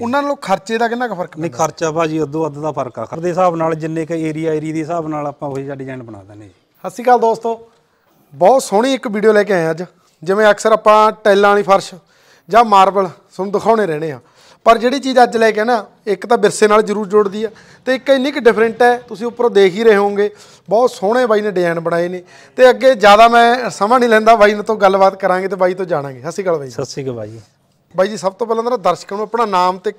ਉਹਨਾਂ ਨਾਲੋਂ ਖਰਚੇ ਦਾ ਕਿੰਨਾ ਕੁ ਫਰਕ ਨਹੀਂ ਖਰਚਾ ਭਾਜੀ ਉਦੋਂ ਅੱਧ ਦਾ ਫਰਕ ਆ ਖਰਚੇ ਦੇ ਹਿਸਾਬ ਨਾਲ ਜਿੰਨੇ ਕ ਏਰੀਆ ਏਰੀਆ ਦੇ ਹਿਸਾਬ ਨਾਲ ਆਪਾਂ ਉਹੀ ਜਿਹਾ ਡਿਜ਼ਾਈਨ ਬਣਾ ਦਿੰਦੇ ਜੀ ਸਤਿ ਸ਼੍ਰੀ ਅਕਾਲ ਦੋਸਤੋ ਬਹੁਤ ਸੋਹਣੀ ਇੱਕ ਵੀਡੀਓ ਲੈ ਕੇ ਆਏ ਅੱਜ ਜਿਵੇਂ ਅਕਸਰ ਆਪਾਂ ਟੈਲਾਂ ਵਾਲੀ ਫਰਸ਼ ਜਾਂ ਮਾਰਬਲ ਤੁਹਾਨੂੰ ਦਿਖਾਉਣੇ ਰਹਿਣੇ ਆ ਪਰ ਜਿਹੜੀ ਚੀਜ਼ ਅੱਜ ਲੈ ਕੇ ਨਾ ਇੱਕ ਤਾਂ ਵਿਰਸੇ ਨਾਲ ਜ਼ਰੂਰ ਜੋੜਦੀ ਆ ਤੇ ਇੱਕ ਇੰਨੀ ਕਿ ਡਿਫਰੈਂਟ ਹੈ ਤੁਸੀਂ ਉੱਪਰੋਂ ਦੇਖ ਹੀ ਰਹੇ ਹੋਵੋਗੇ ਬਹੁਤ ਸੋਹਣੇ ਬਾਈ ਨੇ ਡਿਜ਼ਾਈਨ ਬਣਾਏ ਨੇ ਤੇ ਅੱਗੇ ਜ਼ਿਆਦਾ ਮੈਂ ਸਮਾਂ ਨਹੀਂ ਲੈਂਦਾ ਬਾਈ ਨਾਲ ਤੋਂ ਗੱਲਬਾਤ ਕਰਾਂਗੇ ਤੇ ਬਾਈ ਤੋਂ ਜਾਣਾਂਗੇ ਸਤਿ ਸ਼੍ਰੀ ਅਕਾਲ ਬਾਈ ਸਤਿ ਸ਼੍ਰੀ ਅਕਾਲ ਬਾਈ ਬਾਈ ਜੀ ਸਭ ਤੋਂ ਪਹਿਲਾਂ ਤਾਂ ਦਰਸ਼ਕਾਂ ਨੂੰ ਆਪਣਾ ਨਾਮ ਤੇ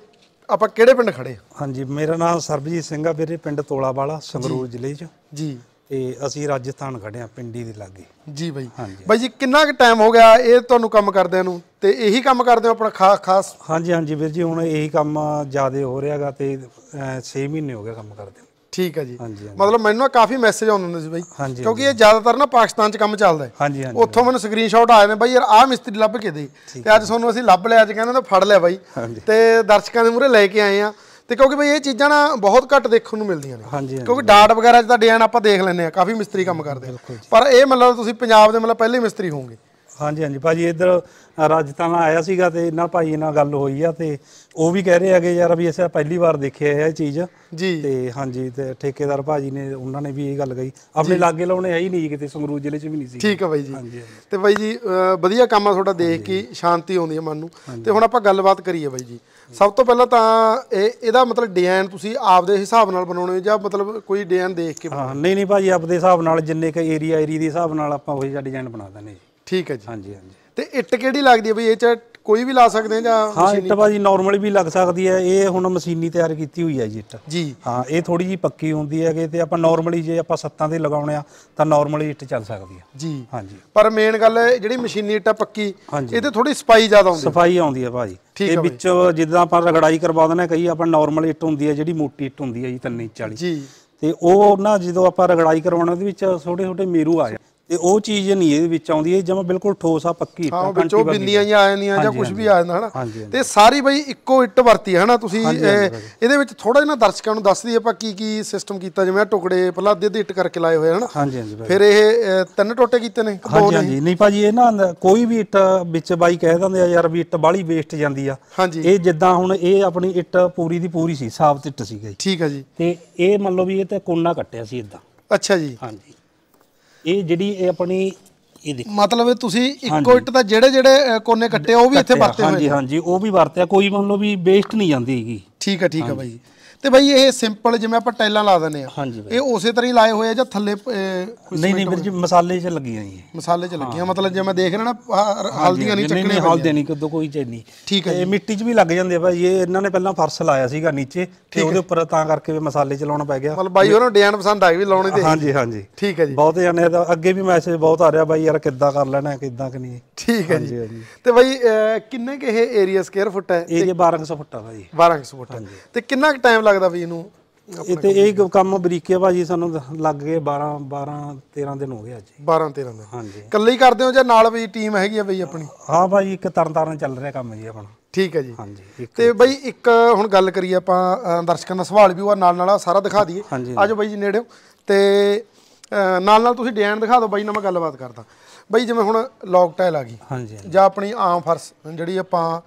ਆਪਾਂ ਕਿਹੜੇ ਪਿੰਡ ਖੜੇ ਆ ਹਾਂਜੀ ਮੇਰਾ ਨਾਮ ਸਰਬਜੀਤ ਸਿੰਘ ਆ ਵੀਰੇ ਪਿੰਡ ਤੋਲਾਵਾਲਾ ਸੰਗਰੂਰ ਜ਼ਿਲ੍ਹੇ 'ਚ ਜੀ ਤੇ ਅਸੀਂ ਰਾਜਸਥਾਨ ਖੜੇ ਆ ਪਿੰਡੀ ਦੇ ਲਾਗੇ ਜੀ ਬਾਈ ਹਾਂਜੀ ਬਾਈ ਜੀ ਕਿੰਨਾ ਕੁ ਟਾਈਮ ਹੋ ਗਿਆ ਇਹ ਤੁਹਾਨੂੰ ਕੰਮ ਕਰਦਿਆਂ ਨੂੰ ਤੇ ਇਹੀ ਕੰਮ ਕਰਦੇ ਹੋ ਆਪਣਾ ਖਾਸ ਖਾਸ ਹਾਂਜੀ ਹਾਂਜੀ ਵੀਰ ਜੀ ਹੁਣ ਇਹੀ ਕੰਮ ਜ਼ਿਆਦਾ ਹੋ ਰਿਹਾਗਾ ਤੇ 6 ਮਹੀਨੇ ਹੋ ਗਏ ਕੰਮ ਕਰਦੇ ਠੀਕ ਹੈ ਜੀ ਮਤਲਬ ਮੈਨੂੰ ਨਾ ਕਾਫੀ ਮੈਸੇਜ ਆਉਂਦੇ ਹੁੰਦੇ ਸੀ ਬਾਈ ਕਿਉਂਕਿ ਇਹ ਜ਼ਿਆਦਾਤਰ ਨਾ ਪਾਕਿਸਤਾਨ 'ਚ ਕੰਮ ਚੱਲਦਾ ਹੈ ਉੱਥੋਂ ਮੈਨੂੰ ਸਕਰੀਨਸ਼ਾਟ ਆਏ ਨੇ ਬਾਈ ਯਾਰ ਆਹ ਮਿਸਤਰੀ ਲੱਭ ਕੇ ਦੇ ਤੇ ਅੱਜ ਤੁਹਾਨੂੰ ਅਸੀਂ ਲੱਭ ਲਿਆ ਅੱਜ ਕਹਿੰਦੇ ਨੇ ਫੜ ਲਿਆ ਬਾਈ ਤੇ ਦਰਸ਼ਕਾਂ ਦੇ ਮੂਹਰੇ ਲੈ ਕੇ ਆਏ ਆ ਤੇ ਕਿਉਂਕਿ ਬਈ ਇਹ ਚੀਜ਼ਾਂ ਨਾ ਬਹੁਤ ਘੱਟ ਦੇਖਣ ਨੂੰ ਮਿਲਦੀਆਂ ਨੇ ਕਿਉਂਕਿ ਡਾਟ ਵਗੈਰਾ 'ਚ ਤਾਂ ਡਿਜ਼ਾਈਨ ਆਪਾਂ ਦੇਖ ਲੈਂਦੇ ਆ ਕਾਫੀ ਮਿਸਤਰੀ ਕੰਮ ਕਰਦੇ ਪਰ ਇਹ ਮਤਲਬ ਤੁਸੀਂ ਪੰਜਾਬ ਦੇ ਮਤਲਬ ਪਹਿਲੇ ਮਿਸਤਰੀ ਹੋਵੋਗੇ ਹਾਂਜੀ ਹਾਂਜੀ ਭਾਜੀ ਇੱਧਰ ਰਾਜਸਥਾਨ ਆਇਆ ਸੀਗਾ ਤੇ ਇਹਨਾਂ ਭਾਈ ਨਾਲ ਗੱਲ ਹੋਈ ਆ ਤੇ ਉਹ ਵੀ ਕਹਿ ਰਹੇ ਆਗੇ ਯਾਰ ਵੀ ਅਸੀਂ ਪਹਿਲੀ ਵਾਰ ਦੇਖਿਆ ਇਹ ਚੀਜ਼ ਜੀ ਤੇ ਹਾਂਜੀ ਤੇ ਠੇਕੇਦਾਰ ਭਾਜੀ ਨੇ ਉਹਨਾਂ ਨੇ ਵੀ ਇਹ ਗੱਲ ਕਹੀ ਆਪਣੇ ਲਾਗੇ ਲਾਉਣੇ ਹੈ ਹੀ ਨਹੀਂ ਕਿਤੇ ਸੰਗਰੂਰ ਜ਼ਿਲ੍ਹੇ 'ਚ ਵੀ ਨਹੀਂ ਸੀ ਠੀਕ ਹੈ ਬਾਈ ਜੀ ਤੇ ਬਾਈ ਜੀ ਵਧੀਆ ਕੰਮ ਆ ਤੁਹਾਡਾ ਦੇਖ ਕੇ ਸ਼ਾਂਤੀ ਆਉਂਦੀ ਹੈ ਮਨ ਨੂੰ ਤੇ ਹੁਣ ਆਪਾਂ ਗੱਲਬਾਤ ਕਰੀਏ ਬਾਈ ਜੀ ਸਭ ਤੋਂ ਪਹਿਲਾਂ ਤਾਂ ਇਹ ਇਹਦਾ ਮਤਲਬ ਡਿਜ਼ਾਈਨ ਤੁਸੀਂ ਆਪਦੇ ਹਿਸਾਬ ਨਾਲ ਬਣਾਉਣੇ ਜਾਂ ਮਤਲਬ ਕੋਈ ਡਿਜ਼ਾਈਨ ਦੇਖ ਕੇ ਹਾਂ ਨਹੀਂ ਨਹੀਂ ਭਾਜੀ ਆਪਦੇ ਹਿਸਾਬ ਨਾਲ ਜਿੰਨੇ ਕ ਏਰੀਆ ਏਰੀਆ ਦੇ ਹਿਸਾਬ ਨਾਲ ਆਪਾਂ ਉਹੀ ਜਿਹਾ ਡਿਜ਼ਾਈਨ ਬਣਾ ਦਿੰਦੇ ਜੀ ਠੀਕ ਹੈ ਜੀ ਹਾਂਜੀ ਹਾਂਜੀ ਤੇ ਇੱਟ ਕਿਹੜੀ ਲੱਗਦੀ ਹੈ ਬਈ ਇਹ ਚ ਕੋਈ ਵੀ ਲਾ ਸਕਦੇ ਆ ਜਾਂ ਹਾਂ ਇੱਟ ਭਾਜੀ ਨਾਰਮਲ ਵੀ ਲੱਗ ਸਕਦੀ ਹੈ ਇਹ ਹੁਣ ਮਸ਼ੀਨੀ ਤਿਆਰ ਕੀਤੀ ਹੋਈ ਹੈ ਜੀ ਇੱਟ ਜੀ ਹਾਂ ਇਹ ਥੋੜੀ ਜੀ ਪੱਕੀ ਹੁੰਦੀ ਹੈਗੇ ਤੇ ਆਪਾਂ ਨਾਰਮਲੀ ਜੇ ਆਪਾਂ ਸੱਤਾਂ ਤੇ ਲਗਾਉਣੇ ਆ ਤਾਂ ਨਾਰਮਲੀ ਇੱਟ ਚੱਲ ਸਕਦੀ ਹੈ ਜੀ ਹਾਂਜੀ ਪਰ ਮੇਨ ਗੱਲ ਹੈ ਜਿਹੜੀ ਮਸ਼ੀਨੀ ਇੱਟ ਆ ਪੱਕੀ ਇਹਦੇ ਥੋੜੀ ਸਫਾਈ ਜ਼ਿਆਦਾ ਆਉਂਦੀ ਹੈ ਸਫਾਈ ਆਉਂਦੀ ਹੈ ਭਾਜੀ ਇਹ ਵਿੱਚ ਜਿੱਦਾਂ ਆਪਾਂ ਰਗੜਾਈ ਕਰਵਾ ਦਿੰਦੇ ਕਈ ਆਪਾਂ ਨਾਰਮਲ ਇੱਟ ਹੁੰਦੀ ਹੈ ਜਿਹੜੀ ਮੋਟੀ ਇੱਟ ਹੁੰਦੀ ਹੈ ਜੀ 3 ਇੰਚ ਵਾਲੀ ਜੀ ਤੇ ਉਹ ਨਾ ਜਦੋਂ ਆਪਾਂ ਰਗੜਾਈ ਕਰਵਾਉਣਾ ਉਹਦੇ ਵਿੱਚ ਛੋਟੇ ਛੋਟੇ ਮੇਰੂ ਆ ਜਾਂਦੇ ਤੇ ਉਹ ਚੀਜ਼ ਨਹੀਂ ਇਹਦੇ ਵਿੱਚ ਆਉਂਦੀ ਹੈ ਜਮਾ ਬਿਲਕੁਲ ਠੋਸ ਆ ਪੱਕੀ ਹਾਂ ਵਿੱਚੋਂ ਬਿੰਦੀਆਂ ਜਾਂ ਆ ਜਾਂਦੀਆਂ ਜਾਂ ਕੁਝ ਵੀ ਆ ਜਾਂਦਾ ਹਨਾ ਤੇ ਸਾਰੀ ਬਈ ਇੱਕੋ ਇੱਟ ਵਰਤੀ ਹੈ ਹਨਾ ਤੁਸੀਂ ਇਹਦੇ ਵਿੱਚ ਥੋੜਾ ਜਿਹਾ ਦਰਸ਼ਕਾਂ ਨੂੰ ਦੱਸ ਦਈਏ ਆਪਾਂ ਕੀ ਕੀ ਸਿਸਟਮ ਕੀਤਾ ਜਿਵੇਂ ਟੁਕੜੇ ਪਹਿਲਾਂ ਅੱਧੇ ਅੱਧੇ ਇੱਟ ਕਰਕੇ ਲਾਏ ਹੋਏ ਹਨਾ ਹਾਂਜੀ ਹਾਂਜੀ ਫਿਰ ਇਹ ਤਿੰਨ ਟੋਟੇ ਕੀਤੇ ਨੇ ਹਾਂਜੀ ਹਾਂਜੀ ਨਹੀਂ ਭਾਜੀ ਇਹ ਨਾ ਕੋਈ ਵੀ ਇੱਟ ਵਿੱਚ ਬਾਈ ਕਹਿ ਦਿੰਦੇ ਆ ਯਾਰ ਵੀ ਇੱਟ ਬਾਲੀ ਵੇਸਟ ਜਾਂਦੀ ਆ ਇਹ ਜਿੱਦਾਂ ਹੁਣ ਇਹ ਆਪਣੀ ਇੱਟ ਪੂਰੀ ਦੀ ਪੂਰੀ ਸੀ ਸਾਫ਼ ਇੱਟ ਸੀ ਗਈ ਠੀਕ ਆ ਜੀ ਤੇ ਇਹ ਮੰਨ ਲਓ ਵੀ ਇਹ ਤੇ ਕੋਨਾ ਕੱਟਿਆ ਸੀ ਇਦਾਂ ਅੱਛਾ ਜੀ ਹਾਂਜੀ ਇਹ ਜਿਹੜੀ ਇਹ ਆਪਣੀ ਇਹ ਦੇਖੋ ਮਤਲਬ ਤੁਸੀਂ ਇੱਕੋ ਇੱਟ ਦਾ ਜਿਹੜੇ ਜਿਹੜੇ ਕੋਨੇ ਕੱਟੇ ਉਹ ਵੀ ਇੱਥੇ ਵਰਤੇ ਹੋਏ ਹਾਂਜੀ ਹਾਂਜੀ ਉਹ ਵੀ ਵਰਤਿਆ ਕੋਈ ਮੰਨ ਲਓ ਵੀ ਵੇਸਟ ਨਹੀਂ ਜਾਂਦੀ ਹੈਗੀ ਠੀਕ ਹੈ ਠੀਕ ਹੈ ਬਾਈ ਤੇ ਭਾਈ ਇਹ ਸਿੰਪਲ ਜਿਵੇਂ ਆਪਾਂ ਟਾਈਲਾਂ ਲਾ ਦਿੰਦੇ ਆ ਇਹ ਉਸੇ ਤਰ੍ਹਾਂ ਹੀ ਲਾਏ ਹੋਏ ਆ ਜਾਂ ਥੱਲੇ ਨਹੀਂ ਨਹੀਂ ਵੀਰ ਜੀ ਮਸਾਲੇ 'ਚ ਲੱਗੀਆਂ ਜੀ ਮਸਾਲੇ 'ਚ ਲੱਗੀਆਂ ਮਤਲਬ ਜੇ ਮੈਂ ਦੇਖ ਰਿਹਾ ਨਾ ਹਲਦੀਆਂ ਨਹੀਂ ਚੱਕਣੀ ਨਹੀਂ ਹਲਦੀਆਂ ਨਹੀਂ ਕਦੋਂ ਕੋਈ ਚੈ ਨਹੀਂ ਠੀਕ ਹੈ ਇਹ ਮਿੱਟੀ 'ਚ ਵੀ ਲੱਗ ਜਾਂਦੇ ਆ ਭਾਈ ਇਹ ਇਹਨਾਂ ਨੇ ਪਹਿਲਾਂ ਫਰਸ਼ ਲਾਇਆ ਸੀਗਾ ਨੀਚੇ ਤੇ ਉਹਦੇ ਉੱਪਰ ਤਾਂ ਕਰਕੇ ਵੀ ਮਸਾਲੇ 'ਚ ਲਾਉਣਾ ਪੈ ਗਿਆ ਮਤਲਬ ਬਾਈ ਉਹਨਾਂ ਨੂੰ ਡਿਜ਼ਾਈਨ ਪਸੰਦ ਆਈ ਵੀ ਲਾਉਣੇ ਤੇ ਹਾਂਜੀ ਹਾਂਜੀ ਠੀਕ ਹੈ ਜੀ ਬਹੁਤ ਜਾਨੇ ਦਾ ਅੱਗੇ ਵੀ ਮੈਸੇਜ ਬਹੁਤ ਆ ਰਿਹਾ ਬਾਈ ਯਾਰ ਕਿੱਦਾਂ ਕਰ ਲੈਣਾ ਕਿੱਦਾਂ ਕਿ ਨਹੀਂ ਠੀਕ ਹੈ ਜੀ ਤੇ ਭਾਈ ਕਿੰਨੇ ਕਿ ਇਹ ਏਰੀਆ ਸਕੁਅਰ ਫੁੱਟ ਹੈ ਇਹ 1200 ਫੁੱਟ ਆ 1200 ਫੁੱਟ ਤੇ ਕਿੰਨਾ ਟਾਈਮ ਲੱਗਦਾ ਵੀ ਇਹਨੂੰ ਇਹ ਤੇ ਇਹ ਕੰਮ ਬਰੀਕੇ ਭਾਜੀ ਸਾਨੂੰ ਲੱਗ ਗਏ 12 12 13 ਦਿਨ ਹੋ ਗਏ ਅੱਜ 12 13 ਦਿਨ ਹਾਂਜੀ ਇਕੱਲੇ ਹੀ ਕਰਦੇ ਹੋ ਜਾਂ ਨਾਲ ਵੀ ਟੀਮ ਹੈਗੀ ਆ ਬਈ ਆਪਣੀ ਹਾਂ ਭਾਜੀ ਇੱਕ ਤਰਨਤਾਰਨ ਚੱਲ ਰਿਹਾ ਕੰਮ ਜੀ ਆਪਣਾ ਠੀਕ ਹੈ ਜੀ ਹਾਂਜੀ ਤੇ ਬਈ ਇੱਕ ਹੁਣ ਗੱਲ ਕਰੀਏ ਆਪਾਂ ਦਰਸ਼ਕਾਂ ਦਾ ਸਵਾਲ ਵੀ ਉਹ ਨਾਲ ਨਾਲ ਸਾਰਾ ਦਿਖਾ ਦਈਏ ਆਜੋ ਬਈ ਜੀ ਨੇੜੇ ਤੇ ਨਾਲ ਨਾਲ ਤੁਸੀਂ ਡਿਜ਼ਾਈਨ ਦਿਖਾ ਦਿਓ ਬਾਈ ਨਾਲ ਮੈਂ ਗੱਲਬਾਤ ਕਰਦਾ ਬਈ ਜਿਵੇਂ ਹੁਣ ਲੌਕ ਟਾਇਲ ਆ ਗਈ ਜਾਂ ਆਪਣੀ ਆਮ ਫਰਸ ਜਿਹੜੀ ਆਪਾਂ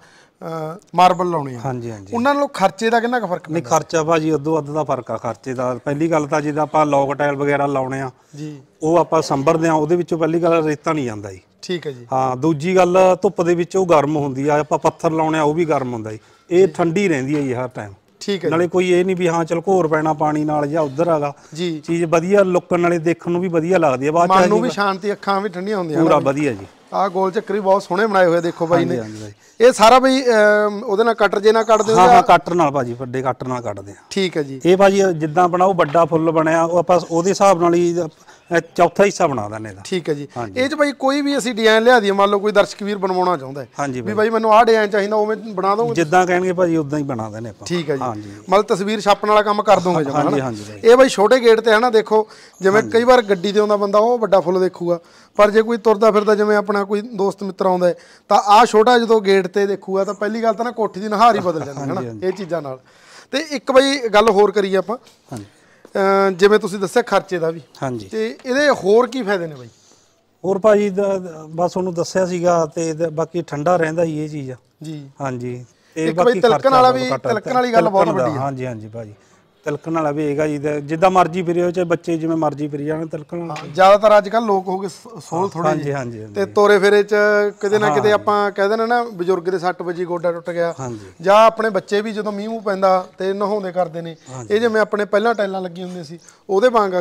ਮਾਰਬਲ ਲਾਉਣੇ ਆ ਹਾਂਜੀ ਹਾਂਜੀ ਉਹਨਾਂ ਨਾਲੋਂ ਖਰਚੇ ਦਾ ਕਿੰਨਾ ਕੁ ਫਰਕ ਨਹੀਂ ਖਰਚਾ ਭਾਜੀ ਅੱਧੋ ਅੱਧ ਦਾ ਫਰਕ ਆ ਖਰਚੇ ਦਾ ਪਹਿਲੀ ਗੱਲ ਤਾਂ ਜਿੱਦਾਂ ਆਪਾਂ ਲੌਕ ਟਾਇਲ ਵਗੈਰਾ ਲਾਉਣੇ ਆ ਜੀ ਉਹ ਆਪਾਂ ਸੰਭਰਦੇ ਆ ਉਹਦੇ ਵਿੱਚੋਂ ਪਹਿਲੀ ਗੱਲ ਰੇਤਾ ਨਹੀਂ ਜਾਂਦਾ ਜੀ ਠੀਕ ਹੈ ਜੀ ਹਾਂ ਦੂਜੀ ਗੱਲ ਧੁੱਪ ਦੇ ਵਿੱਚ ਉਹ ਗਰਮ ਹੁੰਦੀ ਆ ਆਪਾਂ ਪੱਥਰ ਲਾਉਣੇ ਆ ਉਹ ਵੀ ਗਰਮ ਹੁੰਦਾ ਜੀ ਇਹ ਠੰਡੀ ਰਹਿੰਦੀ ਹੈ ਜੀ ਹਰ ਟਾਈਮ ਠੀਕ ਹੈ ਨਾਲੇ ਕੋਈ ਇਹ ਨਹੀਂ ਵੀ ਹਾਂ ਚਲ ਘੋਰ ਪੈਣਾ ਪਾਣੀ ਨਾਲ ਜਾਂ ਉਧਰ ਆਗਾ ਚੀਜ਼ ਵਧੀਆ ਲੁੱਕਣ ਨਾਲੇ ਦੇਖਣ ਨੂੰ ਵੀ ਵਧੀਆ ਲੱਗਦੀ ਆ ਬਾਅਦ ਚ ਮਨ ਨੂੰ ਵੀ ਸ਼ਾਂਤੀ ਅੱਖਾਂ ਵੀ ਠੰਡੀਆਂ ਹੁੰਦੀਆਂ ਪੂਰਾ ਵਧੀਆ ਜੀ ਆਹ ਗੋਲ ਚੱਕਰ ਵੀ ਬਹੁਤ ਸੋਹਣੇ ਬਣਾਏ ਹੋਏ ਦੇਖੋ ਬਾਈ ਨੇ ਇਹ ਸਾਰਾ ਬਈ ਉਹਦੇ ਨਾਲ ਕਟਰ ਜੇ ਨਾਲ ਕੱਟਦੇ ਹੋ ਹਾਂ ਹਾਂ ਕਟਰ ਨਾਲ ਭਾਜੀ ਵੱਡੇ ਕਟਰ ਨਾਲ ਕੱਟਦੇ ਆ ਠੀਕ ਹੈ ਜੀ ਇਹ ਭਾਜੀ ਜਿੱਦਾਂ ਬਣਾ ਉਹ ਵੱਡਾ ਫੁੱਲ ਬਣਿਆ ਉਹ ਆਪਾਂ ਉਹਦੇ ਹਿਸਾਬ ਨਾਲ ਹੀ ਚੌਥਾ ਹਿੱਸਾ ਬਣਾ ਦਿੰਦੇ ਆ ਠੀਕ ਹੈ ਜੀ ਇਹ ਚ ਭਾਈ ਕੋਈ ਵੀ ਅਸੀਂ ਡਿਜ਼ਾਈਨ ਲਿਆ ਦੀ ਮੰਨ ਲਓ ਕੋਈ ਦਰਸ਼ਕ ਵੀਰ ਬਣਵਾਉਣਾ ਚਾਹੁੰਦਾ ਹੈ ਵੀ ਭਾਈ ਮੈਨੂੰ ਆਹ ਡਿਜ਼ਾਈਨ ਚਾਹੀਦਾ ਉਵੇਂ ਬਣਾ ਦੋਗੇ ਜਿੱਦਾਂ ਕਹਿਣਗੇ ਭਾਜੀ ਉਦਾਂ ਹੀ ਬਣਾ ਦਿੰਦੇ ਆਪਾਂ ਠੀਕ ਹੈ ਜੀ ਮਤਲਬ ਤਸਵੀਰ ਛਾਪਣ ਵਾਲਾ ਕੰਮ ਕਰ ਦੋਗੇ ਜਮਾ ਹਾਂਜੀ ਹਾਂਜੀ ਇਹ ਭਾਈ ਛੋਟੇ ਗੇਟ ਤੇ ਹਨਾ ਦੇਖੋ ਜਿਵੇਂ ਕਈ ਵਾਰ ਗੱਡੀ ਤੇ ਆਉਂਦਾ ਬੰਦਾ ਉਹ ਵੱਡਾ ਫੁੱਲ ਦੇਖੂਗਾ ਪਰ ਜੇ ਕੋਈ ਤੁਰਦਾ ਫਿਰਦਾ ਜਿਵੇਂ ਆਪਣਾ ਕੋਈ ਦੋਸਤ ਮਿੱਤਰ ਆਉਂਦਾ ਤਾਂ ਆਹ ਛੋਟਾ ਜਦੋਂ ਗੇਟ ਕਿਤੇ ਦੇਖੂਗਾ ਤਾਂ ਪਹਿਲੀ ਗੱਲ ਤਾਂ ਨਾ ਕੋਠੀ ਦੀ ਨਹਾਰ ਹੀ ਬਦਲ ਜਾਂਦੀ ਹੈ ਨਾ ਇਹ ਚੀਜ਼ਾਂ ਨਾਲ ਤੇ ਇੱਕ ਬਈ ਗੱਲ ਹੋਰ ਕਰੀਏ ਆਪਾਂ ਹਾਂਜੀ ਜਿਵੇਂ ਤੁਸੀਂ ਦੱਸਿਆ ਖਰਚੇ ਦਾ ਵੀ ਹਾਂਜੀ ਤੇ ਇਹਦੇ ਹੋਰ ਕੀ ਫਾਇਦੇ ਨੇ ਬਈ ਹੋਰ ਭਾਜੀ ਬਸ ਉਹਨੂੰ ਦੱਸਿਆ ਸੀਗਾ ਤੇ ਬਾਕੀ ਠੰਡਾ ਰਹਿੰਦਾ ਹੀ ਇਹ ਚੀਜ਼ ਆ ਜੀ ਹਾਂਜੀ ਤੇ ਬਾਕੀ ਤਿਲਕਣ ਵਾਲਾ ਵੀ ਤਿਲਕਣ ਵਾਲੀ ਗੱਲ ਬਹੁਤ ਵੱਡੀ ਹੈ ਹਾਂਜੀ ਹਾਂਜੀ ਭਾਜੀ ਤਿਲਕਣ ਵਾਲਾ ਵੀ ਹੈਗਾ ਜੀ ਦਾ ਜਿੱਦਾਂ ਮਰਜ਼ੀ ਫਿਰਿਓ ਚਾਹੇ ਬੱਚੇ ਜਿਵੇਂ ਮਰਜ਼ੀ ਫਿਰ ਜਾਣ ਤਿਲਕਣ ਵਾਲਾ ਜ਼ਿਆਦਾਤਰ ਅੱਜ ਕੱਲ ਲੋਕ ਹੋ ਗਏ ਥੋੜੀ ਥੋੜੇ ਹਾਂਜੀ ਹਾਂਜੀ ਤੇ ਤੋਰੇ ਫੇਰੇ ਚ ਕਿਤੇ ਨਾ ਕਿਤੇ ਆਪਾਂ ਕਹਿ ਦਿੰਨਾ ਨਾ ਬਜ਼ੁਰਗ ਦੇ 6 ਵਜੇ ਗੋਡਾ ਟੁੱਟ ਗਿਆ ਜਾਂ ਆਪਣੇ ਬੱਚੇ ਵੀ ਜਦੋਂ ਮੀਂਹ ਪੈਂਦਾ ਤੇ ਨਹਾਉਂਦੇ ਕਰਦੇ ਨੇ ਇਹ ਜਿਵੇਂ ਆਪਣੇ ਪਹਿਲਾਂ ਟੈਲਾਂ ਲੱਗੀ ਹੁੰਦੀਆਂ ਸੀ ਉਹਦੇ ਵਾਂਗ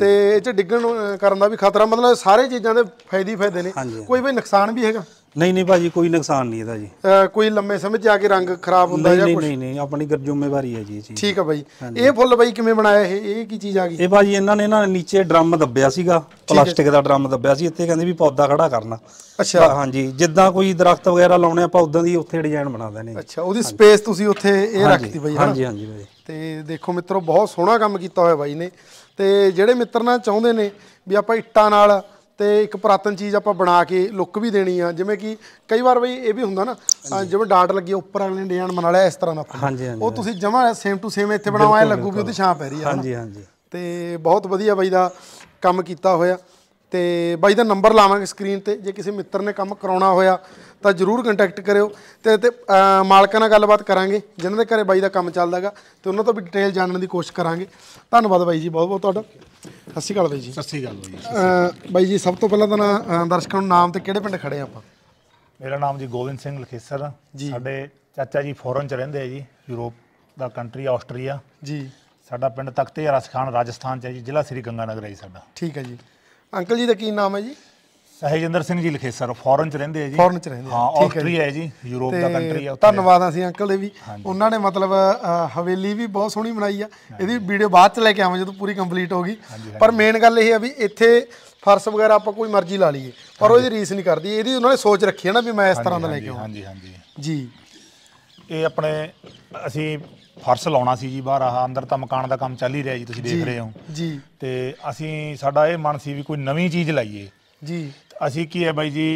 ਤੇ ਇਹ ਚ ਡਿੱਗਣ ਕਰਨ ਦਾ ਵੀ ਖਤਰਾ ਮਤਲਬ ਸਾਰੇ ਚੀਜ਼ਾਂ ਦੇ ਫਾਇਦੇ ਫਾਇਦੇ ਨੇ ਕੋਈ ਵੀ ਨੁਕਸਾਨ ਵੀ ਹੈਗਾ ਨਹੀਂ ਨਹੀਂ ਭਾਜੀ ਕੋਈ ਨੁਕਸਾਨ ਨਹੀਂ ਇਹਦਾ ਜੀ ਕੋਈ ਲੰਮੇ ਸਮੇਂ 'ਚ ਆ ਕੇ ਰੰਗ ਖਰਾਬ ਹੁੰਦਾ ਜਾਂ ਕੁਝ ਨਹੀਂ ਨਹੀਂ ਨਹੀਂ ਆਪਣੀ ਗਰ ਜ਼ਿੰਮੇਵਾਰੀ ਹੈ ਜੀ ਇਹ ਚੀਜ਼ ਠੀਕ ਹੈ ਭਾਈ ਇਹ ਫੁੱਲ ਬਾਈ ਕਿਵੇਂ ਬਣਾਇਆ ਇਹ ਇਹ ਕੀ ਚੀਜ਼ ਆ ਗਈ ਇਹ ਭਾਜੀ ਇਹਨਾਂ ਨੇ ਨਾ ਨੀਚੇ ਡਰਮ ਦੱਬਿਆ ਸੀਗਾ ਪਲਾਸਟਿਕ ਦਾ ਡਰਮ ਦੱਬਿਆ ਸੀ ਇੱਥੇ ਕਹਿੰਦੇ ਵੀ ਪੌਦਾ ਖੜਾ ਕਰਨਾ ਅੱਛਾ ਹਾਂਜੀ ਜਿੱਦਾਂ ਕੋਈ ਦਰਖਤ ਵਗੈਰਾ ਲਾਉਣੇ ਆਪਾਂ ਉਦਾਂ ਦੀ ਉੱਥੇ ਡਿਜ਼ਾਈਨ ਬਣਾ ਨੇ ਅੱਛਾ ਉਹਦੀ ਸਪੇਸ ਤੁਸੀਂ ਉੱਥੇ ਇਹ ਰੱਖਤੀ ਬਾਈ ਹਾਂਜੀ ਹਾਂਜੀ ਬਾਈ ਤੇ ਦੇਖੋ ਮਿੱਤਰੋ ਬਹੁਤ ਸੋਹਣਾ ਕੰਮ ਕੀਤਾ ਹੋਇਆ ਬਾਈ ਨੇ ਤੇ ਜਿਹੜੇ ਮਿੱਤਰ ਨਾਲ ਚਾਹੁੰਦੇ ਨੇ ਵੀ ਆਪਾਂ ਇੱਟਾਂ ਨਾਲ ਤੇ ਇੱਕ ਪੁਰਾਤਨ ਚੀਜ਼ ਆਪਾਂ ਬਣਾ ਕੇ ਲੁੱਕ ਵੀ ਦੇਣੀ ਆ ਜਿਵੇਂ ਕਿ ਕਈ ਵਾਰ ਬਈ ਇਹ ਵੀ ਹੁੰਦਾ ਨਾ ਜਿਵੇਂ ਡਾਟ ਲੱਗੀ ਉੱਪਰ ਵਾਲੇ ਨੇ ਡਿਜ਼ਾਈਨ ਬਣਾ ਲਿਆ ਇਸ ਤਰ੍ਹਾਂ ਦਾ ਹਾਂਜੀ ਉਹ ਤੁਸੀਂ ਜਮਾ ਸੇਮ ਟੂ ਸੇਮ ਇੱਥੇ ਬਣਾਓ ਐ ਲੱਗੂ ਵੀ ਉਹਦੀ ਛਾਂ ਪੈ ਰਹੀ ਆ ਹਾਂਜੀ ਹਾਂਜੀ ਤੇ ਬਹੁਤ ਵਧੀਆ ਬਾਈ ਦਾ ਕੰਮ ਕੀਤਾ ਹੋਇਆ ਤੇ ਬਾਈ ਦਾ ਨੰਬਰ ਲਾਵਾਂਗੇ ਸਕਰੀਨ ਤੇ ਜੇ ਕਿਸੇ ਮਿੱਤਰ ਨੇ ਕੰਮ ਕਰਾਉਣਾ ਹੋਇਆ ਤਾਂ ਜਰੂਰ ਕੰਟੈਕਟ ਕਰਿਓ ਤੇ ਤੇ ਮਾਲਕਾਂ ਨਾਲ ਗੱਲਬਾਤ ਕਰਾਂਗੇ ਜਿਨ੍ਹਾਂ ਦੇ ਘਰੇ ਬਾਈ ਦਾ ਕੰਮ ਚੱਲਦਾਗਾ ਤੇ ਉਹਨਾਂ ਤੋਂ ਵੀ ਡਿਟੇਲ ਜਾਣਨ ਦੀ ਕੋਸ਼ਿਸ਼ ਕਰਾਂਗੇ ਧੰਨਵਾਦ ਬਾਈ ਜੀ ਬਹੁਤ ਬਹੁਤ ਤੁਹਾਡਾ ਸਤਿ ਸ਼੍ਰੀ ਅਕਾਲ ਬਾਈ ਜੀ ਸਤਿ ਸ਼੍ਰੀ ਅਕਾਲ ਬਾਈ ਜੀ ਬਾਈ ਜੀ ਸਭ ਤੋਂ ਪਹਿਲਾਂ ਤਾਂ ਦਰਸ਼ਕਾਂ ਨੂੰ ਨਾਮ ਤੇ ਕਿਹੜੇ ਪਿੰਡ ਖੜੇ ਆਪਾਂ ਮੇਰਾ ਨਾਮ ਜੀ ਗੋਬਿੰਦ ਸਿੰਘ ਲਖੇਸਰ ਸਾਡੇ ਚਾਚਾ ਜੀ ਫੋਰਨ ਚ ਰਹਿੰਦੇ ਆ ਜੀ ਯੂਰਪ ਦਾ ਕੰਟਰੀ ਆਸਟਰੀਆ ਜੀ ਸਾਡਾ ਪਿੰਡ ਤਖਤੇ ਰਸਖਾਨ ਰਾਜਸਥਾਨ ਚ ਹੈ ਜੀ ਜ਼ਿਲ੍ਹਾ ਸ੍ਰੀ ਗੰਗਾਨਗਰ ਹੈ ਜੀ ਸਾਡਾ ਠੀਕ ਹੈ ਜੀ ਅੰਕਲ ਜੀ ਦਾ ਕੀ ਨਾਮ ਹੈ ਜੀ ਸਹਿਜਿੰਦਰ ਸਿੰਘ ਜੀ ਲਖੇਸਰ ਫੋਰਨ ਚ ਰਹਿੰਦੇ ਆ ਜੀ ਫੋਰਨ ਚ ਰਹਿੰਦੇ ਆ ਹਾਂ ਆਸਟਰੀਆ ਹੈ ਜੀ ਯੂਰਪ ਦਾ ਕੰਟਰੀ ਆ ਧੰਨਵਾਦ ਅਸੀਂ ਅੰਕਲ ਦੇ ਵੀ ਉਹਨਾਂ ਨੇ ਮਤਲਬ ਹਵੇਲੀ ਵੀ ਬਹੁਤ ਸੋਹਣੀ ਬਣਾਈ ਆ ਇਹਦੀ ਵੀਡੀਓ ਬਾਅਦ ਚ ਲੈ ਕੇ ਆਵਾਂ ਜਦੋਂ ਪੂਰੀ ਕੰਪਲੀਟ ਹੋ ਗਈ ਪਰ ਮੇਨ ਗੱਲ ਇਹ ਆ ਵੀ ਇੱਥੇ ਫਰਸ਼ ਵਗੈਰਾ ਆਪਾਂ ਕੋਈ ਮਰਜ਼ੀ ਲਾ ਲਈਏ ਪਰ ਉਹ ਇਹਦੀ ਰੀਸ ਨਹੀਂ ਕਰਦੀ ਇਹਦੀ ਉਹਨਾਂ ਨੇ ਸੋਚ ਰੱਖੀ ਹੈ ਨਾ ਵੀ ਮੈਂ ਇਸ ਤਰ੍ਹਾਂ ਦਾ ਲੈ ਕੇ ਆਵਾਂ ਹਾਂਜੀ ਹਾਂਜੀ ਜੀ ਇਹ ਆਪਣੇ ਅਸੀਂ ਫਰਸ਼ ਲਾਉਣਾ ਸੀ ਜੀ ਬਾਹਰ ਆ ਅੰਦਰ ਤਾਂ ਮਕਾਨ ਦਾ ਕੰਮ ਚੱਲ ਹੀ ਰਿਹਾ ਜੀ ਤੁਸੀਂ ਦੇਖ ਰਹੇ ਹੋ ਜੀ ਤੇ ਅਸੀਂ ਸਾਡਾ ਇਹ ਮਨ ਸੀ ਵੀ ਕੋਈ ਨਵੀਂ ਚੀਜ਼ ਲਾਈਏ ਜੀ ਅਸੀਂ ਕੀ ਹੈ ਬਾਈ ਜੀ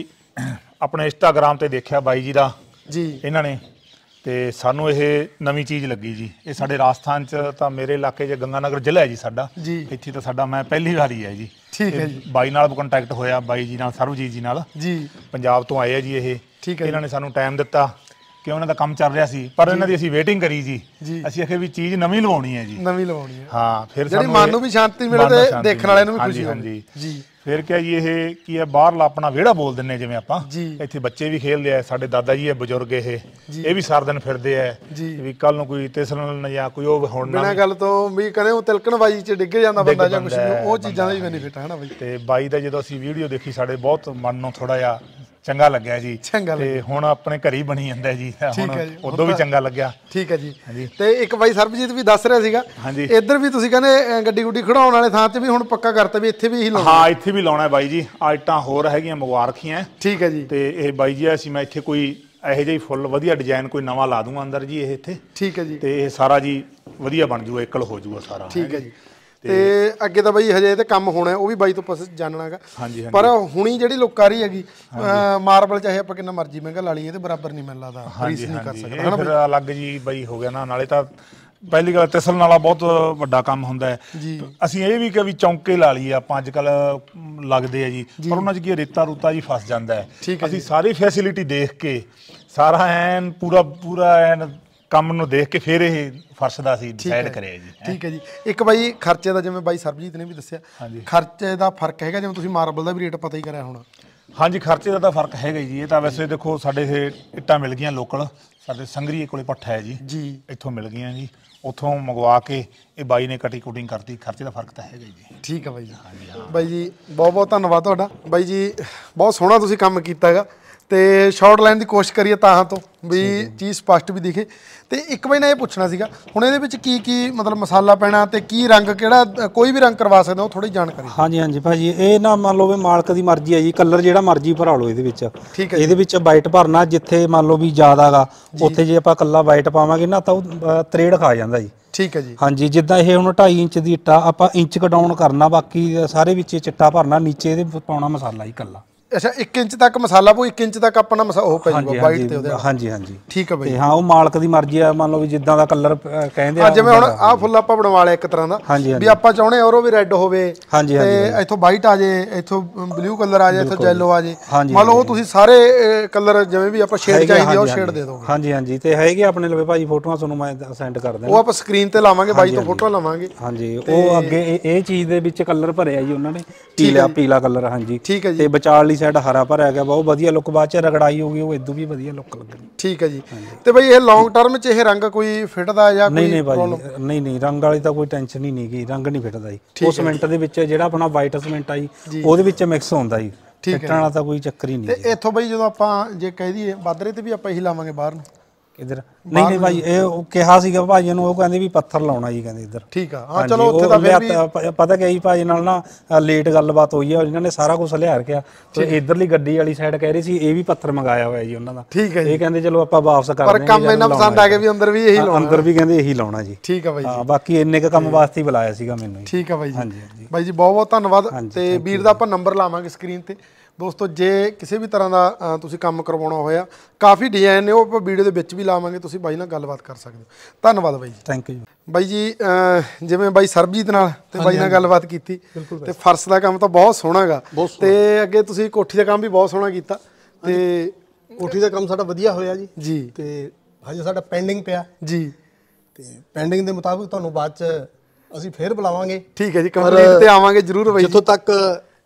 ਆਪਣੇ ਇੰਸਟਾਗ੍ਰam ਤੇ ਦੇਖਿਆ ਬਾਈ ਜੀ ਦਾ ਜੀ ਇਹਨਾਂ ਨੇ ਤੇ ਸਾਨੂੰ ਇਹ ਨਵੀਂ ਚੀਜ਼ ਲੱਗੀ ਜੀ ਇਹ ਸਾਡੇ ਰਾਜਸਥਾਨ ਚ ਤਾਂ ਮੇਰੇ ਇਲਾਕੇ 'ਚ ਗੰਗਾਨਗਰ ਜ਼ਿਲ੍ਹਾ ਹੈ ਜੀ ਸਾਡਾ ਇੱਥੇ ਤਾਂ ਸਾਡਾ ਮੈਂ ਪਹਿਲੀ ਵਾਰੀ ਹੈ ਜੀ ਠੀਕ ਹੈ ਜੀ। ਬਾਈ ਨਾਲ ਕੰਟੈਕਟ ਹੋਇਆ ਬਾਈ ਜੀ ਨਾਲ ਸਰਵਜੀਤ ਜੀ ਨਾਲ ਜੀ ਪੰਜਾਬ ਤੋਂ ਆਏ ਆ ਜੀ ਇਹ ਠੀਕ ਹੈ ਇਹਨਾਂ ਨੇ ਸਾਨੂੰ ਟਾਈਮ ਦਿੱਤਾ ਕਿ ਉਹਨਾਂ ਦਾ ਕੰਮ ਚੱਲ ਰਿਹਾ ਸੀ ਪਰ ਇਹਨਾਂ ਦੀ ਅਸੀਂ ਵੇਟਿੰਗ ਕਰੀ ਜੀ ਅਸੀਂ ਅਖੇ ਵੀ ਚੀਜ਼ ਨਵੀਂ ਲਵਾਉਣੀ ਹੈ ਜੀ ਨਵੀਂ ਲਵਾਉਣੀ ਹੈ ਹਾਂ ਫਿਰ ਜਿਹੜੀ ਸਾਨੂੰ ਮਨ ਨੂੰ ਵੀ ਸ਼ਾਂਤੀ ਮਿਲੇ ਤੇ ਦੇਖਣ ਵਾਲਿਆਂ ਨੂੰ ਵੀ ਖੁਸ਼ੀ ਹਾਂਜੀ, ਹੋਵੇ ਹਾਂਜੀ ਜੀ ਫਿਰ ਕਿਹਾ ਜੀ ਇਹ ਕੀ ਹੈ ਬਾਹਰਲਾ ਆਪਣਾ ਵਿਹੜਾ ਬੋਲ ਦਿੰਨੇ ਜਿਵੇਂ ਆਪਾਂ ਇੱਥੇ ਬੱਚੇ ਵੀ ਖੇਡਦੇ ਆ ਸਾਡੇ ਦਾਦਾ ਜੀ ਹੈ ਬਜ਼ੁਰਗ ਇਹ ਇਹ ਵੀ ਸਾਰ ਦਿਨ ਫਿਰਦੇ ਆ ਵੀ ਕੱਲ ਨੂੰ ਕੋਈ ਤਿਸਲਣ ਜਾਂ ਕੋਈ ਉਹ ਹੁਣ ਨਾ ਬਿਨਾਂ ਗੱਲ ਤੋਂ ਵੀ ਕਦੇ ਉਹ ਤਿਲਕਣ ਬਾਜੀ ਚ ਡਿੱਗ ਜਾਂਦਾ ਬੰਦਾ ਜਾਂ ਕੁਝ ਉਹ ਚੀਜ਼ਾਂ ਦਾ ਵੀ ਬੈਨੀਫਿਟ ਹੈ ਨਾ ਬਾਈ ਤੇ ਬਾਈ ਦਾ ਜਦੋਂ ਅਸੀਂ ਵੀਡੀਓ ਦੇਖੀ ਸਾਡੇ ਬਹੁਤ ਮਨ ਨੂੰ ਥੋੜਾ ਜਿਹਾ ਚੰਗਾ ਲੱਗਿਆ ਜੀ ਤੇ ਹੁਣ ਆਪਣੇ ਘਰੀ ਬਣੀ ਜਾਂਦਾ ਜੀ ਹੁਣ ਉਦੋਂ ਵੀ ਚੰਗਾ ਲੱਗਿਆ ਠੀਕ ਹੈ ਜੀ ਤੇ ਇੱਕ ਬਾਈ ਸਰਬਜੀਤ ਵੀ ਦੱਸ ਰਿਹਾ ਸੀਗਾ ਇੱਧਰ ਵੀ ਤੁਸੀਂ ਕਹਿੰਦੇ ਗੱਡੀ ਗੁੱਡੀ ਖੜਾਉਣ ਵਾਲੇ ਥਾਂ ਤੇ ਵੀ ਹੁਣ ਪੱਕਾ ਕਰਤਾ ਵੀ ਇੱਥੇ ਵੀ ਹੀ ਲਾਉਣਾ ਹਾਂ ਇੱਥੇ ਵੀ ਲਾਉਣਾ ਹੈ ਬਾਈ ਜੀ ਆਈਟਾਂ ਹੋਰ ਹੈਗੀਆਂ ਮੁਬਾਰਕੀਆਂ ਠੀਕ ਹੈ ਜੀ ਤੇ ਇਹ ਬਾਈ ਜੀ ਅਸੀਂ ਮੈਂ ਇੱਥੇ ਕੋਈ ਇਹੋ ਜਿਹਾ ਫੁੱਲ ਵਧੀਆ ਡਿਜ਼ਾਈਨ ਕੋਈ ਨਵਾਂ ਲਾ ਦੂੰਗਾ ਅੰਦਰ ਜੀ ਇਹ ਇੱਥੇ ਠੀਕ ਹੈ ਜੀ ਤੇ ਇਹ ਸਾਰਾ ਜੀ ਵਧੀਆ ਬਣ ਜੂਗਾ ਇਕਲ ਹੋ ਜੂਗਾ ਸਾਰਾ ਠੀਕ ਹੈ ਜੀ ਤੇ ਅੱਗੇ ਤਾਂ ਬਾਈ ਹਜੇ ਤੇ ਕੰਮ ਹੋਣਾ ਉਹ ਵੀ ਬਾਈ ਤੋਂ ਪਸ ਜਾਣਨਾਗਾ ਪਰ ਹੁਣੀ ਜਿਹੜੀ ਲੋਕਾਰੀ ਹੈਗੀ ਮਾਰਬਲ ਚਾਹੇ ਆਪਾਂ ਕਿੰਨਾ ਮਰਜ਼ੀ ਮਹਿੰਗਾ ਲਾ ਲਈਏ ਤੇ ਬਰਾਬਰ ਨਹੀਂ ਮਿਲਦਾ ਲੱਗਦਾ ਪ੍ਰਾਈਸ ਨਹੀਂ ਕਰ ਸਕਦਾ ਹਨਾ ਫਿਰ ਅਲੱਗ ਜੀ ਬਾਈ ਹੋ ਗਿਆ ਨਾ ਨਾਲੇ ਤਾਂ ਪਹਿਲੀ ਗੱਲ ਤਸਲ ਨਾਲਾ ਬਹੁਤ ਵੱਡਾ ਕੰਮ ਹੁੰਦਾ ਹੈ ਅਸੀਂ ਇਹ ਵੀ ਕਿ ਵੀ ਚੌਂਕੇ ਲਾ ਲਈਏ ਆਪਾਂ ਅੱਜ ਕੱਲ ਲੱਗਦੇ ਆ ਜੀ ਪਰ ਉਹਨਾਂ 'ਚ ਕੀ ਰੇਤਾ ਰੂਤਾ ਜੀ ਫਸ ਜਾਂਦਾ ਹੈ ਅਸੀਂ ਸਾਰੀ ਫੈਸਿਲਿਟੀ ਦੇਖ ਕੇ ਸਾਰਾ ਐਨ ਪੂਰਾ ਪੂਰਾ ਐਨ ਕੰਮ ਨੂੰ ਦੇਖ ਕੇ ਫਿਰ ਇਹ ਫਰਸ਼ ਦਾ ਸੀ ਡਿਸਾਈਡ ਕਰਿਆ ਜੀ ਠੀਕ ਹੈ ਜੀ ਇੱਕ ਬਾਈ ਖਰਚੇ ਦਾ ਜਿਵੇਂ ਬਾਈ ਸਰਬਜੀਤ ਨੇ ਵੀ ਦੱਸਿਆ ਖਰਚੇ ਦਾ ਫਰਕ ਹੈਗਾ ਜਿਵੇਂ ਤੁਸੀਂ ਮਾਰਬਲ ਦਾ ਵੀ ਰੇਟ ਪਤਾ ਹੀ ਕਰਿਆ ਹੁਣ ਹਾਂਜੀ ਖਰਚੇ ਦਾ ਤਾਂ ਫਰਕ ਹੈਗਾ ਜੀ ਇਹ ਤਾਂ ਵੈਸੇ ਦੇਖੋ ਸਾਡੇ ਇਹ ਇੱਟਾਂ ਮਿਲ ਗਈਆਂ ਲੋਕਲ ਸਾਡੇ ਸੰਗਰੀਏ ਕੋਲੇ ਪੱਠਾ ਹੈ ਜੀ ਜੀ ਇੱਥੋਂ ਮਿਲ ਗਈਆਂ ਜੀ ਉੱਥੋਂ ਮੰਗਵਾ ਕੇ ਇਹ ਬਾਈ ਨੇ ਕਟਿੰਗ ਕੁਟਿੰਗ ਕਰਤੀ ਖਰਚੇ ਦਾ ਫਰਕ ਤਾਂ ਹੈਗਾ ਜੀ ਠੀਕ ਹੈ ਬਾਈ ਜੀ ਬਾਈ ਜੀ ਬਹੁਤ ਬਹੁਤ ਧੰਨਵਾਦ ਤੁਹਾਡਾ ਬਾਈ ਜੀ ਬਹੁਤ ਸੋਹਣਾ ਤੁਸੀਂ ਕੰਮ ਕੀਤਾ ਹੈਗਾ ਤੇ ਸ਼ਾਰਟ ਲਾਈਨ ਦੀ ਕੋਸ਼ਿਸ਼ ਕਰੀਏ ਤਾਂ ਤੋਂ ਵੀ ਚੀਜ਼ ਸਪਸ਼ਟ ਵੀ ਦਿਖੇ ਤੇ ਇੱਕ ਵਾਰ ਨਾ ਇਹ ਪੁੱਛਣਾ ਸੀਗਾ ਹੁਣ ਇਹਦੇ ਵਿੱਚ ਕੀ ਕੀ ਮਤਲਬ ਮਸਾਲਾ ਪੈਣਾ ਤੇ ਕੀ ਰੰਗ ਕਿਹੜਾ ਕੋਈ ਵੀ ਰੰਗ ਕਰਵਾ ਸਕਦੇ ਹੋ ਥੋੜੀ ਜਾਣਕਾਰੀ ਹਾਂਜੀ ਹਾਂਜੀ ਭਾਜੀ ਇਹ ਨਾ ਮੰਨ ਲਓ ਵੀ ਮਾਲਕ ਦੀ ਮਰਜ਼ੀ ਹੈ ਜੀ ਕਲਰ ਜਿਹੜਾ ਮਰਜ਼ੀ ਭਰਾ ਲਓ ਇਹਦੇ ਵਿੱਚ ਇਹਦੇ ਵਿੱਚ ਵਾਈਟ ਭਰਨਾ ਜਿੱਥੇ ਮੰਨ ਲਓ ਵੀ ਜ਼ਿਆਦਾਗਾ ਉੱਥੇ ਜੇ ਆਪਾਂ ਕੱਲਾ ਵਾਈਟ ਪਾਵਾਂਗੇ ਨਾ ਤਾਂ ਉਹ ਤਰੇੜ ਖਾ ਜਾਂਦਾ ਜੀ ਠੀਕ ਹੈ ਜੀ ਹਾਂਜੀ ਜਿੱਦਾਂ ਇਹ ਹੁਣ 2.5 ਇੰਚ ਦੀ ਇੱਟਾ ਆਪਾਂ ਇੰਚ ਕਡਾਊਨ ਕਰਨਾ ਬਾਕੀ ਸਾਰੇ ਵਿੱਚ ਚਿੱਟਾ ਭਰਨਾ ਨੀਚੇ ਇਹਦੇ ਪਾਉਣਾ ਮਸਾਲਾ ਹੀ ਕੱਲਾ ਅੱਛਾ 1 ਇੰਚ ਤੱਕ ਮਸਾਲਾ ਪਊ 1 ਇੰਚ ਤੱਕ ਆਪਣਾ ਮਸਾ ਉਹ ਪੈ ਜਾਊਗਾ ਵਾਈਟ ਤੇ ਉਹਦੇ ਹਾਂਜੀ ਹਾਂਜੀ ਠੀਕ ਹੈ ਬਾਈ ਤੇ ਹਾਂ ਉਹ ਮਾਲਕ ਦੀ ਮਰਜ਼ੀ ਆ ਮੰਨ ਲਓ ਵੀ ਜਿੱਦਾਂ ਦਾ ਕਲਰ ਕਹਿੰਦੇ ਆ ਜਿਵੇਂ ਹੁਣ ਆ ਫੁੱਲ ਆਪਾਂ ਬਣਵਾ ਲਿਆ ਇੱਕ ਤਰ੍ਹਾਂ ਦਾ ਵੀ ਆਪਾਂ ਚਾਹੁੰਦੇ ਔਰ ਉਹ ਵੀ ਰੈੱਡ ਹੋਵੇ ਤੇ ਇੱਥੋਂ ਵਾਈਟ ਆ ਜੇ ਇੱਥੋਂ ਬਲੂ ਕਲਰ ਆ ਜੇ ਇੱਥੋਂ ਜੈਲੋ ਆ ਜੇ ਮੰਨ ਲਓ ਉਹ ਤੁਸੀਂ ਸਾਰੇ ਕਲਰ ਜਿਵੇਂ ਵੀ ਆਪਾਂ ਸ਼ੇਡ ਚਾਹੀਦੇ ਆ ਉਹ ਸ਼ੇਡ ਦੇ ਦੋਗੇ ਹਾਂਜੀ ਹਾਂਜੀ ਤੇ ਹੈਗੇ ਆਪਣੇ ਲਵੇ ਭਾਜੀ ਫੋਟੋਆਂ ਤੁਹਾਨੂੰ ਮੈਂ ਸੈਂਡ ਕਰ ਦਿੰਦਾ ਉਹ ਆਪਾਂ ਸਕਰੀਨ ਤੇ ਲਾਵਾਂਗੇ ਭਾਜੀ ਤੋਂ ਫੋਟੋ ਲਾਵਾਂਗੇ ਹਾਂਜੀ ਉਹ ਅੱਗੇ ਇਹ ਚੀਜ਼ ਦੇ ਵਿੱਚ ਕਲਰ ਭਰਿਆ ਜੀ ਉਹਨਾਂ ਨੇ ਪੀਲਾ ਪੀਲਾ ਕਲਰ ਹਾਂਜੀ ਤੇ ਬਚਾਲ ਸਾਈਡ ਹਰਾ ਭਰਿਆ ਗਿਆ ਬਹੁਤ ਵਧੀਆ ਲੁੱਕ ਬਾਅਦ ਚ ਰਗੜਾਈ ਹੋ ਗਈ ਉਹ ਇਦੋਂ ਵੀ ਵਧੀਆ ਲੁੱਕ ਲੱਗਣੀ ਠੀਕ ਹੈ ਜੀ ਤੇ ਬਈ ਇਹ ਲੌਂਗ ਟਰਮ ਚ ਇਹ ਰੰਗ ਕੋਈ ਫਿੱਟਦਾ ਜਾਂ ਕੋਈ ਨਹੀਂ ਨਹੀਂ ਭਾਈ ਨਹੀਂ ਨਹੀਂ ਰੰਗ ਵਾਲੀ ਤਾਂ ਕੋਈ ਟੈਨਸ਼ਨ ਹੀ ਨਹੀਂ ਗਈ ਰੰਗ ਨਹੀਂ ਫਿੱਟਦਾ ਜੀ ਉਹ ਸਿਮੈਂਟ ਦੇ ਵਿੱਚ ਜਿਹੜਾ ਆਪਣਾ ਵਾਈਟ ਸਿਮੈਂਟ ਆਈ ਉਹਦੇ ਵਿੱਚ ਮਿਕਸ ਹੁੰਦਾ ਜੀ ਫਿੱਟਣ ਵਾਲਾ ਤਾਂ ਕੋਈ ਚੱਕਰ ਹੀ ਨਹੀਂ ਤੇ ਇੱਥੋਂ ਬਈ ਜਦੋਂ ਆਪਾਂ ਜੇ ਕਹਿ ਦਈਏ ਬਾਦਰੇ ਤੇ ਵੀ ਆਪਾਂ ਇਹੀ ਲਾਵਾਂਗੇ ਬਾਹਰ ਨੂੰ ਕਿਧਰ ਨਹੀਂ ਨਹੀਂ ਭਾਈ ਇਹ ਉਹ ਕਿਹਾ ਸੀਗਾ ਭਾਜੀ ਨੂੰ ਉਹ ਕਹਿੰਦੇ ਵੀ ਪੱਥਰ ਲਾਉਣਾ ਜੀ ਕਹਿੰਦੇ ਇੱਧਰ ਠੀਕ ਆ ਹਾਂ ਚਲੋ ਉੱਥੇ ਤਾਂ ਫਿਰ ਵੀ ਪਤਾ ਕਿ ਆਈ ਭਾਜੀ ਨਾਲ ਨਾ ਲੇਟ ਗੱਲਬਾਤ ਹੋਈ ਆ ਇਹਨਾਂ ਨੇ ਸਾਰਾ ਕੁਝ ਲਿਆਰ ਕਿਆ ਤੇ ਇੱਧਰਲੀ ਗੱਡੀ ਵਾਲੀ ਸਾਈਡ ਕਹਿ ਰਹੀ ਸੀ ਇਹ ਵੀ ਪੱਥਰ ਮੰਗਾਇਆ ਹੋਇਆ ਜੀ ਉਹਨਾਂ ਦਾ ਠੀਕ ਹੈ ਜੀ ਇਹ ਕਹਿੰਦੇ ਚਲੋ ਆਪਾਂ ਵਾਪਸ ਕਰਦੇ ਹਾਂ ਪਰ ਕੰਮ ਇਹਨਾਂ ਪਸੰਦ ਆ ਗਿਆ ਵੀ ਅੰਦਰ ਵੀ ਇਹੀ ਲਾਉਣਾ ਅੰਦਰ ਵੀ ਕਹਿੰਦੇ ਇਹੀ ਲਾਉਣਾ ਜੀ ਠੀਕ ਆ ਭਾਈ ਜੀ ਹਾਂ ਬਾਕੀ ਇੰਨੇ ਕ ਕੰਮ ਵਾਸਤੇ ਹੀ ਬੁਲਾਇਆ ਸੀਗਾ ਮੈਨੂੰ ਠੀਕ ਆ ਭਾਈ ਜੀ ਹਾਂਜੀ ਜੀ ਬਹੁਤ ਬਹੁਤ ਧੰਨਵਾਦ ਤੇ ਵੀਰ ਦਾ ਆਪਾਂ ਨੰਬਰ ਲਾਵਾਂਗੇ ਸਕਰੀਨ ਤੇ ਦੋਸਤੋ ਜੇ ਕਿਸੇ ਵੀ ਤਰ੍ਹਾਂ ਦਾ ਤੁਸੀਂ ਕੰਮ ਕਰਵਾਉਣਾ ਹੋਇਆ ਕਾਫੀ ਡਿਜ਼ਾਈਨ ਨੇ ਉਹ ਵੀਡੀਓ ਦੇ ਵਿੱਚ ਵੀ ਲਾਵਾਂਗੇ ਤੁਸੀਂ ਤੁਸੀਂ ਬਾਈ ਨਾਲ ਗੱਲਬਾਤ ਕਰ ਸਕਦੇ ਹੋ ਧੰਨਵਾਦ ਬਾਈ ਜੀ ਥੈਂਕ ਯੂ ਬਾਈ ਜੀ ਜਿਵੇਂ ਬਾਈ ਸਰਬਜੀਤ ਨਾਲ ਤੇ ਬਾਈ ਨਾਲ ਗੱਲਬਾਤ ਕੀਤੀ ਤੇ ਫਰਸ਼ ਦਾ ਕੰਮ ਤਾਂ ਬਹੁਤ ਸੋਹਣਾਗਾ ਤੇ ਅੱਗੇ ਤੁਸੀਂ ਕੋਠੀ ਦਾ ਕੰਮ ਵੀ ਬਹੁਤ ਸੋਹਣਾ ਕੀਤਾ ਤੇ ਕੋਠੀ ਦਾ ਕੰਮ ਸਾਡਾ ਵਧੀਆ ਹੋਇਆ ਜੀ ਜੀ ਤੇ ਹਜੇ ਸਾਡਾ ਪੈਂਡਿੰਗ ਪਿਆ ਜੀ ਤੇ ਪੈਂਡਿੰਗ ਦੇ ਮੁਤਾਬਕ ਤੁਹਾਨੂੰ ਬਾਅਦ ਚ ਅਸੀਂ ਫੇਰ ਬੁਲਾਵਾਂਗੇ ਠੀਕ ਹੈ ਜੀ ਕੰਪਲੀਟ ਤੇ ਆਵਾਂਗੇ ਜਰੂਰ ਬਾਈ ਜਿੱਥੋਂ ਤੱਕ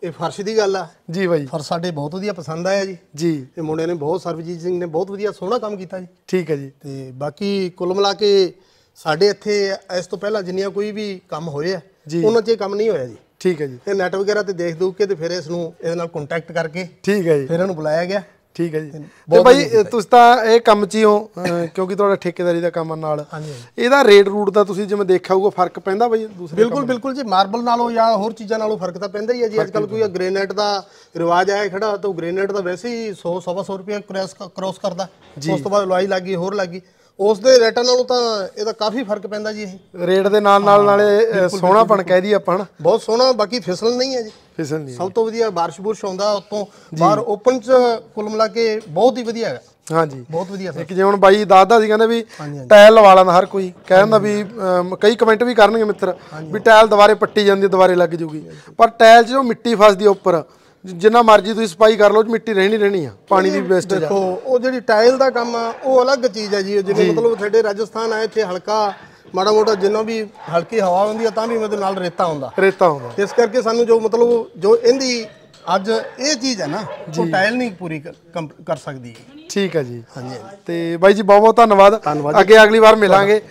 ਇਹ ਫਰਸ਼ ਦੀ ਗੱਲ ਆ ਜੀ ਬਾਈ ਫਰਸ਼ ਸਾਡੇ ਬਹੁਤ ਵਧੀਆ ਪਸੰਦ ਆਇਆ ਜੀ ਜੀ ਤੇ ਮੁੰਡੇ ਨੇ ਬਹੁਤ ਸਰਬਜੀਤ ਸਿੰਘ ਨੇ ਬਹੁਤ ਵਧੀਆ ਸੋਹਣਾ ਕੰਮ ਕੀਤਾ ਜੀ ਠੀਕ ਹੈ ਜੀ ਤੇ ਬਾਕੀ ਕੁੱਲ ਮਿਲਾ ਕੇ ਸਾਡੇ ਇੱਥੇ ਇਸ ਤੋਂ ਪਹਿਲਾਂ ਜਿੰਨੀਆਂ ਕੋਈ ਵੀ ਕੰਮ ਹੋਏ ਆ ਉਹਨਾਂ 'ਚ ਇਹ ਕੰਮ ਨਹੀਂ ਹੋਇਆ ਜੀ ਠੀਕ ਹੈ ਜੀ ਤੇ ਨੈਟ ਵਗੈਰਾ ਤੇ ਦੇਖ ਦੂ ਕੇ ਤੇ ਫਿਰ ਇਸ ਨੂੰ ਇਹਦੇ ਨਾਲ ਕੰਟੈਕਟ ਕਰਕੇ ਠੀਕ ਹੈ ਜੀ ਫਿਰ ਇਹਨੂੰ ਬੁਲਾਇਆ ਗਿਆ ਠੀਕ ਹੈ ਜੀ ਤੇ ਭਾਈ ਤੁਸੀਂ ਤਾਂ ਇਹ ਕੰਮ 'ਚ ਹੀ ਹੋ ਕਿਉਂਕਿ ਤੁਹਾਡਾ ਠੇਕੇਦਾਰੀ ਦਾ ਕੰਮ ਨਾਲ ਹਾਂਜੀ ਇਹਦਾ ਰੇਟ ਰੂਟ ਦਾ ਤੁਸੀਂ ਜਿਵੇਂ ਦੇਖਿਆ ਹੋਊਗਾ ਫਰਕ ਪੈਂਦਾ ਭਾਈ ਦੂਸਰੇ ਬਿਲਕੁਲ ਬਿਲਕੁਲ ਜੀ ਮਾਰਬਲ ਨਾਲੋਂ ਜਾਂ ਹੋਰ ਚੀਜ਼ਾਂ ਨਾਲੋਂ ਫਰਕ ਤਾਂ ਪੈਂਦਾ ਹੀ ਹੈ ਜੀ ਅੱਜ ਕੱਲ ਕੋਈ ਗ੍ਰੇਨਾਈਟ ਦਾ ਰਿਵਾਜ ਆਇਆ ਖੜਾ ਤਾਂ ਗ੍ਰੇਨਾਈਟ ਦਾ ਵੈਸੇ ਹੀ 100 100 ਰੁਪਏ ਕ੍ਰੋਸ ਕਰਦਾ ਉਸ ਤੋਂ ਬਾਅਦ ਲੋਈ ਲੱਗੀ ਹੋਰ ਲੱਗੀ ਉਸ ਦੇ ਰੇਟਾਂ ਨਾਲੋਂ ਤਾਂ ਇਹਦਾ ਕਾਫੀ ਫਰਕ ਪੈਂਦਾ ਜੀ ਇਹ ਰੇਟ ਦੇ ਨਾਲ ਨਾਲ ਨਾਲੇ ਸੋਹਣਾਪਣ ਕਹਿ ਦੀ ਆਪਾਂ ਬਹੁਤ ਸੋਹਣਾ ਬਾਕੀ ਫਿਸਲ ਨਹੀਂ ਹੈ ਜੀ ਫਿਸਲ ਨਹੀਂ ਸਭ ਤੋਂ ਵਧੀਆ ਬਾਰਿਸ਼ ਬੁਰਸ਼ ਆਉਂਦਾ ਉਤੋਂ ਬਾਹਰ ਓਪਨ ਚ ਕੁੱਲ ਮਿਲਾ ਕੇ ਬਹੁਤ ਹੀ ਵਧੀਆ ਹੈ ਹਾਂਜੀ ਬਹੁਤ ਵਧੀਆ ਸਰ ਇੱਕ ਜੇ ਹੁਣ ਬਾਈ ਦਾਦਾ ਸੀ ਕਹਿੰਦੇ ਵੀ ਟਾਇਲ ਲਵਾ ਲੈਂਦਾ ਹਰ ਕੋਈ ਕਹਿੰਦਾ ਵੀ ਕਈ ਕਮੈਂਟ ਵੀ ਕਰਨਗੇ ਮਿੱਤਰ ਵੀ ਟਾਇਲ ਦੁਬਾਰੇ ਪੱਟੀ ਜਾਂਦੀ ਦੁਬਾਰੇ ਲੱਗ ਜੂਗੀ ਪਰ ਟਾਇਲ 'ਚ ਜੋ ਮਿੱਟੀ ਫਸਦੀ ਉੱਪਰ ਜਿੰਨਾ ਮਰਜ਼ੀ ਤੁਸੀਂ ਸਫਾਈ ਕਰ ਲਓ ਮਿੱਟੀ ਰਹਿਣੀ ਰਹਿਣੀ ਆ ਪਾਣੀ ਦੀ ਵੇਸਟ ਦੇਖੋ ਉਹ ਜਿਹੜੀ ਟਾਇਲ ਦਾ ਕੰਮ ਆ ਉਹ ਅਲੱਗ ਚੀਜ਼ ਆ ਜੀ ਜਿਵੇਂ ਮਤਲਬ ਤੁਹਾਡੇ ਰਾਜਸਥਾਨ ਆਏ ਇੱਥੇ ਹਲਕਾ ਮਾੜਾ ਮੋਟਾ ਜਿੰਨਾ ਵੀ ਹਲਕੀ ਹਵਾ ਹੁੰਦੀ ਆ ਤਾਂ ਵੀ ਮਤਲਬ ਨਾਲ ਰੇਤਾ ਹੁੰਦਾ ਰੇਤਾ ਹੁੰਦਾ ਇਸ ਕਰਕੇ ਸਾਨੂੰ ਜੋ ਮਤਲਬ ਜੋ ਇਹਦੀ ਅੱਜ ਇਹ ਚੀਜ਼ ਹੈ ਨਾ ਉਹ ਟਾਇਲ ਨਹੀਂ ਪੂਰੀ ਕਰ ਸਕਦੀ ਠੀਕ ਹੈ ਜੀ ਹਾਂਜੀ ਤੇ ਬਾਈ ਜੀ ਬਹੁਤ ਬਹੁਤ ਧੰਨਵਾਦ ਅੱਗੇ ਅਗਲੀ ਵਾਰ ਮਿਲਾਂਗੇ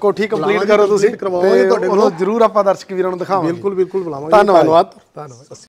ਕੋਠੀ ਕੰਪਲੀਟ ਕਰੋ ਤੁਸੀਂ ਕਰਵਾਵਾਂਗੇ ਤੁਹਾਡੇ ਕੋਲ ਜਰੂਰ ਆਪਾਂ ਦਰਸ਼ਕ ਵੀਰਾਂ ਨੂੰ ਦਿਖਾਵਾਂਗੇ ਬਿਲਕੁਲ ਬਿਲਕੁਲ ਬੁਲਾਵਾਂਗੇ ਧੰਨਵਾਦ ਧੰਨਵਾਦ